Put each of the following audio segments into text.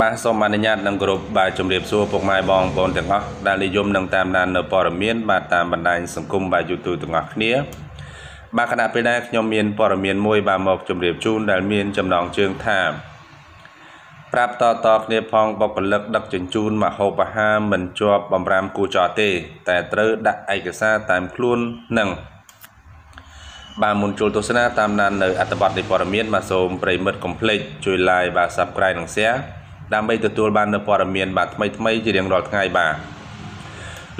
បាទសូមអនុញ្ញាតនឹងគោរពបាទជម្រាបសួរពុកម៉ែបងប្អូនទាំងអស់ដែលនិយមនឹងតាមដាននៅព័ត៌មាន បាទតាមបណ្ដាញសង្គមបាទ YouTube ទាំងអស់គ្នា បាទគណៈពេលដែរខ្ញុំមានព័ត៌មាន មួយបាទមកជម្រាបជូនដែលមាន ចំណងជើងថាប្រាប់តតគ្នាផងបុគ្គលិកដឹកជញ្ជូនមហូបអាហារមិនជាប់បំរាមគូចរទេ តែត្រូវដាក់ឯកសារតាមខ្លួននឹងបាទមុនចូលទស្សនាតាមដាននៅអត្ថបទនៃព័ត៌មានបាទសូមប្រិមិត្តកុំភ្លេចជួយ like បាទ Subscribe និង Share ដើម្បីទទួលបាននូវព័ត៌មានបាទថ្មីថ្មីជារៀងរាល់ថ្ងៃបាទ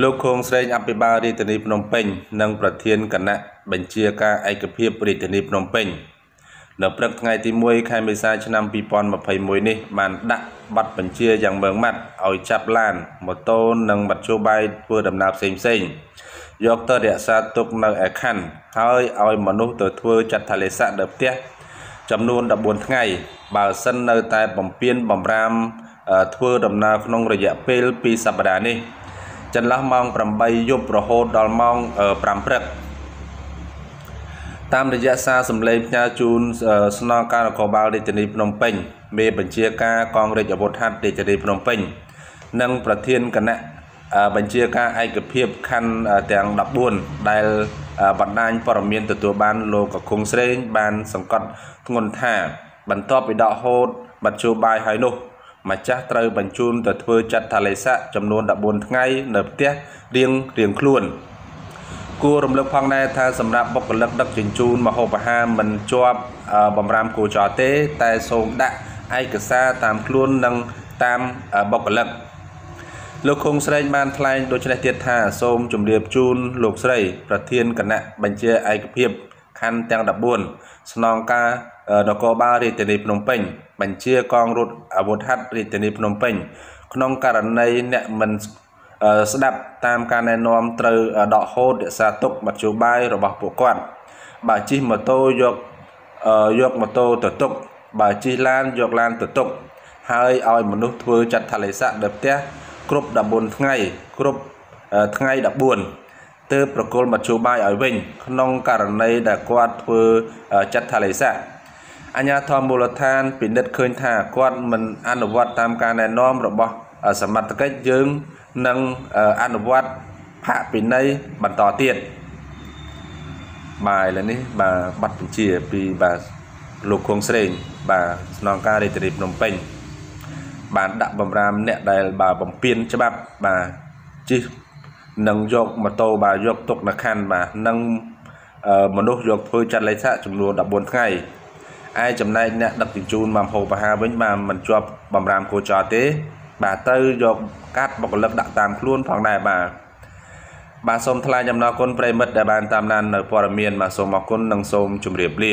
លោកខងស្រេងអភិបាលរាជធានីភ្នំពេញ និងប្រធានគណៈបញ្ជាការឯកភាពរាជធានីភ្នំពេញ នៅព្រឹកថ្ងៃទី1ខែមេសា ឆ្នាំ2021នេះបានដាក់ប័ណ្ណបញ្ជាយ៉ាងម៉ឺងម៉ាត់ឲ្យចាប់ឡានម៉ូតូនិងមធ្យោបាយធ្វើដំណើរផ្សេងផ្សេងយកទៅរក្សាទុក នៅឯខណ្ឌហើយឲ្យ មនុស្សទៅធ្វើចាត់ថលេស័កនៅផ្ទះចំនួន14ថ្ងៃ បើសិននៅតែបំពេញបំរាម ធ្វើដំណើរក្នុងរយៈពេល2សប្តាហ៍នេះ ចន្លោះម៉ោង8យប់រហូតដល់ម៉ោង5ព្រឹកតាមរយៈសារសម្លេងផ្ញើជូនស្នងការនគរបាលរាជធានីភ្នំពេញមេបញ្ជាការកងរាជអាវុធហត្ថរាជធានីភ្នំពេញ និង ប្រធានគណៈបញ្ជាការឯកភាពខណ្ឌទាំង14ដែលបណ្ដាញព័ត៌មានទទួលបានលោកកគុងស្រេង បានសង្កត់ធ្ងន់ថា បន្ទាប់ពីដកហូតបទជួបាយហើយនោះម្ចាស់ត្រូវបញ្ជូនទៅធ្វើចាត់ថលេស័កចំនួន14ថ្ងៃនៅផ្ទះរៀងរៀងខ្លួន គួររំលឹកផងដែរថាសម្រាប់បុគ្គលិកដឹក ជញ្ជូនមហូបអាហារមិនជាប់ បំរាមគោចរទេ តែសូមដាក់ឯកសារតាមខ្លួននិងតាមបុគ្គលិកលោកគង់ស្រេងបានថ្លែងដូចនេះទៀតថាសូមជម្រាបជូនលោកស្រីប្រធានគណៈបញ្ជាឯកភាពខណ្ឌទាំង14ស្នងការនគរបាលរាជធានីភ្នំពេញ បញ្ជាកងរថអាវុធហត្ថរាជធានីភ្នំពេញ ក្នុងករណីអ្នកមិនស្ដាប់តាមការណែនាំត្រូវដកហូតរក្សាទុកមធ្យោបាយរបស់ពួកគាត់បើជិះម៉ូតូយកយកម៉ូតូទៅទុកបើជិះឡានយកឡានទៅទុកហើយឲ្យមនុស្សធ្វើចាត់ថលិស័កនៅផ្ទះគ្រប់14ថ្ងៃគ្រប់ថ្ងៃ14ទើបប្រគល់មជ្ឈបាយឲ្យវិញ ក្នុងករណីដែលគាត់ធ្វើចាត់ថលិស័កអញ្ញាធមមូលដ្ឋានពិនិត្យឃើញ ថាគាត់មិនអនុវត្តតាមការណែនាំរបស់ សមត្ថកិច្ចយើងនឹងអនុវត្តផាកពិន័យបន្តទៀតបាទឥឡូវនេះបាទប័ណ្ណបញ្ជាពីបាទលោកខួងស្រេងបាទស្នងការរាជធានីភ្នំពេញបានដាក់បំរាមអ្នកដែលបាទបំពេញច្បាប់បាទជិះនឹងយកម៉ូតូបាទយកទុកនៅខណ្ឌបាទនឹងមនុស្សយកធ្វើចាត់លេខសាចំនួន14ថ្ងៃឯចំណែកអ្នកដឹកជញ្ជូនមកហូបអាហារវិញបាទមិនជាប់បំរាមគោចរទេ បាទត្រូវយកកាត់បុគ្គលិកដាក់តាមខ្លួនផងដែរបាទបាទសូមថ្លែងអំណរគុណប្រិមិត្តដែលបានតាមដាននៅព័ត៌មានបាទសូមអរគុណនិងសូមជម្រាបលា